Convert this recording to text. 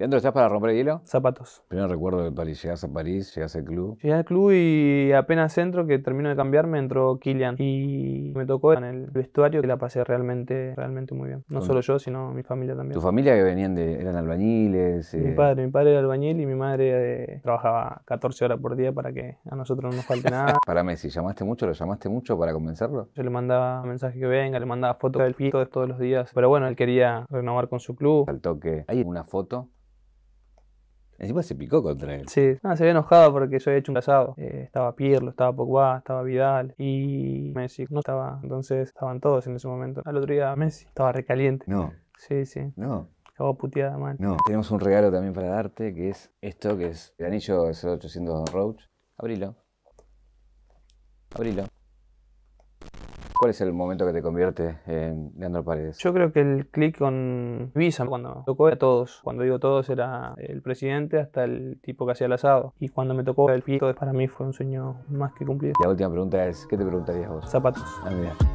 Leandro, ¿estás para romper el hielo? Zapatos. Primero recuerdo de París. llegas a París, llegas al club. Llegué al club y apenas entro, que termino de cambiarme, entró Kylian. Y me tocó en el vestuario que la pasé realmente, realmente muy bien. No solo yo, sino mi familia también. ¿Tu familia que venían de. eran albañiles? Eh? Mi padre, mi padre era albañil y mi madre eh, trabajaba 14 horas por día para que a nosotros no nos falte nada. para Messi, ¿llamaste mucho? ¿Lo llamaste mucho para convencerlo? Yo le mandaba mensajes que venga, le mandaba fotos del pito de todos los días. Pero bueno, él quería renovar con su club. Al toque. ¿Hay una foto? Encima se picó contra él. Sí, no, ah, se había enojado porque yo había hecho un casado. Eh, estaba Pirlo, estaba Pogba, estaba Vidal y Messi. No estaba, entonces estaban todos en ese momento. Al otro día Messi estaba recaliente. No. Sí, sí. No. estaba puteada mal. No. Tenemos un regalo también para darte que es esto, que es el anillo 0800 Roach. Abrilo. Abrilo. ¿Cuál es el momento que te convierte en Leandro Paredes? Yo creo que el clic con Visa, cuando tocó a todos, cuando digo todos era el presidente hasta el tipo que hacía el asado. Y cuando me tocó el pito, para mí fue un sueño más que cumplido. La última pregunta es, ¿qué te preguntarías vos? Zapatos. Ah,